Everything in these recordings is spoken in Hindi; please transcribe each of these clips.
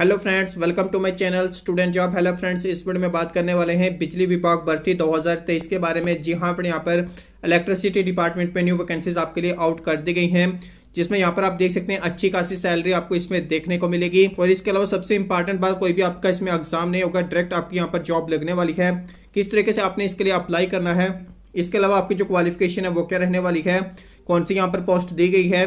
hello friends welcome to my channel student job hello friends इस वीडियो में बात करने वाले हैं बिजली विभाग भर्ती 2023 के बारे में जी हाँ फ्रेंड यहाँ पर इलेक्ट्रिसिटी डिपार्टमेंट में न्यू वैकेंसीज आपके लिए आउट कर दी गई हैं जिसमें यहाँ पर आप देख सकते हैं अच्छी खासी सैलरी आपको इसमें देखने को मिलेगी और इसके अलावा सबसे इंपॉर्टेंट बात कोई भी आपका इसमें एग्जाम नहीं होगा डायरेक्ट आपकी यहाँ पर जॉब लगने वाली है किस तरीके से आपने इसके लिए अप्लाई करना है इसके अलावा आपकी जो क्वालिफिकेशन है वो क्या रहने वाली है कौन सी यहाँ पर पोस्ट दी गई है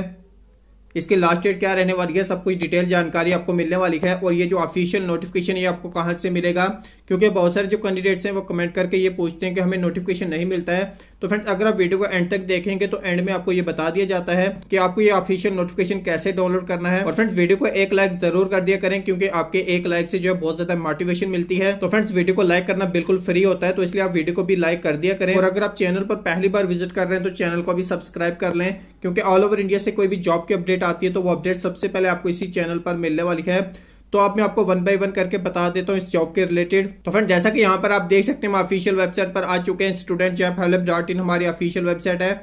इसके लास्ट डेट क्या रहने वाली है सब कुछ डिटेल जानकारी आपको मिलने वाली है और ये जो ऑफिशियल नोटिफिकेशन ये आपको कहाँ से मिलेगा क्योंकि बहुत सारे जो कैंडिडेट्स हैं वो कमेंट करके ये पूछते हैं कि हमें नोटिफिकेशन नहीं मिलता है तो फ्रेंड्स अगर आप वीडियो को एंड तक देखेंगे तो एंड में आपको ये बता दिया जाता है कि आपको ये ऑफिशियल नोटिफिकेशन कैसे डाउनलोड करना है और फ्रेंड्स वीडियो को एक लाइक जरूर कर दिया करें क्योंकि आपके एक लाइक से जो है बहुत ज्यादा मोटिवेशन मिलती है तो फ्रेंड्स वीडियो को लाइक करना बिल्कुल फ्री होता है तो इसलिए आप वीडियो को भी लाइक कर दिया करें और अगर आप चैनल पर पहली बार विजिट कर रहे हैं तो चैनल को भी सब्सक्राइब कर लें क्योंकि ऑल ओवर इंडिया से कोई भी जॉब की अपडेट अपडेट आती है तो वो अपडेट सबसे पहले आपको इसी चैनल पर मिलने वाली है तो आप मैं आपको वन बाय वन करके बता देता हूँ इस जॉब के रिलेटेड तो फ्रेंड जैसा कि यहाँ पर आप देख सकते हैं हम ऑफिशियल वेबसाइट पर आ चुके हैं स्टूडेंट जैप हेल्प डॉट इन हमारी ऑफिशियल वेबसाइट है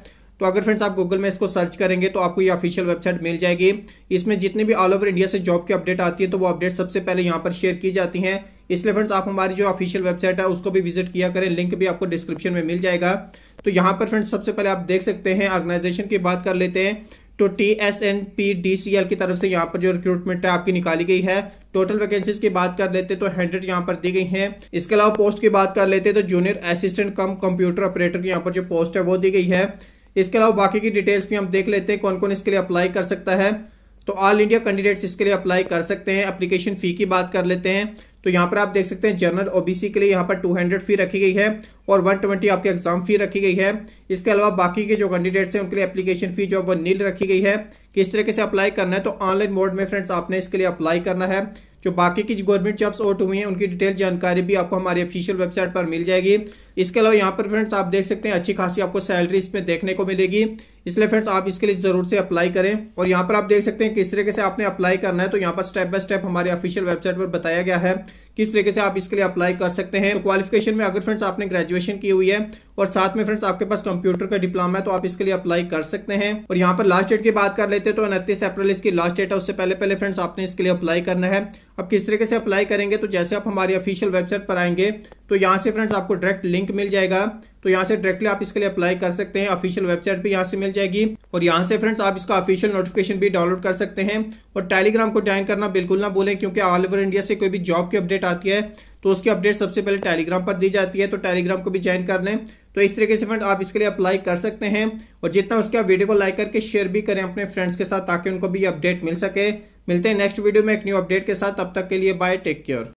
तो अगर फ्रेंड्स आप गूगल में इसको सर्च करेंगे तो आपको ये ऑफिशियल वेबसाइट मिल जाएगी इसमें जितने भी ऑल ओवर इंडिया से जॉब की अपडेट आती है तो वो अपडेट सबसे पहले यहाँ पर शेयर की जाती है इसलिए फ्रेंड्स आप हमारी जो ऑफिशियल वेबसाइट है उसको भी विजिट किया करें लिंक भी आपको डिस्क्रिप्शन में मिल जाएगा तो यहाँ पर फ्रेंड्स सबसे पहले आप देख सकते हैं ऑर्गेनाइजेशन की बात कर लेते हैं तो T S N P D C L की तरफ से यहाँ पर जो रिक्रूटमेंट है आपकी निकाली गई है टोटल वैकेंसीज की बात कर लेते तो हंड्रेड यहाँ पर दी गई हैं इसके अलावा पोस्ट की बात कर लेते तो junior assistant cum computer operator की यहाँ पर जो पोस्ट है वो दी गई है इसके अलावा बाकी की डिटेल्स भी हम देख लेते हैं कौन कौन इसके लिए अप्लाई कर सकता है तो ऑल इंडिया कैंडिडेट्स इसके लिए अप्लाई कर सकते हैं अप्लीकेशन फ़ी की बात कर लेते हैं तो यहाँ पर आप देख सकते हैं जनरल ओबीसी के लिए यहाँ पर 200 फी रखी गई है और 120 आपकी एग्जाम फी रखी गई है इसके अलावा बाकी के जो कैंडिडेट्स हैं उनके लिए एप्लीकेशन फी जो है वो नील रखी गई है किस तरीके से अप्लाई करना है तो ऑनलाइन मोड में फ्रेंड्स आपने इसके लिए अप्लाई करना है जो बाकी की गवर्नमेंट जॉब्स आउट हुई हैं उनकी डिटेल जानकारी भी आपको हमारी ऑफिशियल वेबसाइट पर मिल जाएगी इसके अलावा यहाँ पर फ्रेंड्स आप देख सकते हैं अच्छी खासी आपको सैलरी इसमें देखने को मिलेगी इसलिए फ्रेंड्स आप इसके लिए ज़रूर से अप्लाई करें और यहाँ पर आप देख सकते हैं किस तरीके से आपने अप्लाई करना है तो यहाँ पर स्टेप बाय स्टेप हमारे ऑफिशियल वेबसाइट पर बताया गया है किस तरीके से आप इसके लिए अप्लाई कर सकते हैं तो क्वालिफिकेशन में अगर फ्रेंड्स आपने ग्रेजुएशन की हुई है और साथ में फ्रेंड्स आपके पास कंप्यूटर का डिप्लोमा है तो आप इसके लिए अप्लाई कर सकते हैं और यहाँ पर लास्ट डेट की बात कर लेते हैं तो उनतीस अप्रैल इसकी लास्ट डेट है उससे पहले पहले फ्रेंड्स आपने इसके लिए अप्लाई करना है अब किस तरीके से अप्लाई करेंगे तो जैसे आप हमारी ऑफिशियल वेबसाइट पर आएंगे तो यहाँ से फ्रेंड्स आपको डायरेक्ट लिंक मिल जाएगा तो यहाँ से डायरेक्टली आप इसके लिए अप्लाई कर सकते हैं ऑफिशियल वेबसाइट भी यहाँ से मिल जाएगी और यहाँ से फ्रेंड्स आप इसका ऑफिशियल नोटिफिकेशन भी डाउनलोड कर सकते हैं और टेलीग्राम को ज्वाइन करना बिल्कुल ना बोलें क्योंकि ऑल ओवर इंडिया से कोई भी जॉब की अपडेट आती है तो उसकी अपडेट सबसे पहले टेलीग्राम पर दी जाती है तो टेलीग्राम को भी ज्वाइन कर लें तो इस तरीके से फ्रेंड आप इसके लिए अप्लाई कर सकते हैं और जितना उसके आप वीडियो को लाइक करके शेयर भी करें अपने फ्रेंड्स के साथ ताकि उनको भी अपडेट मिल सके मिलते हैं नेक्स्ट वीडियो में एक न्यू अपडेट के साथ अब तक के लिए बाय टेक केयर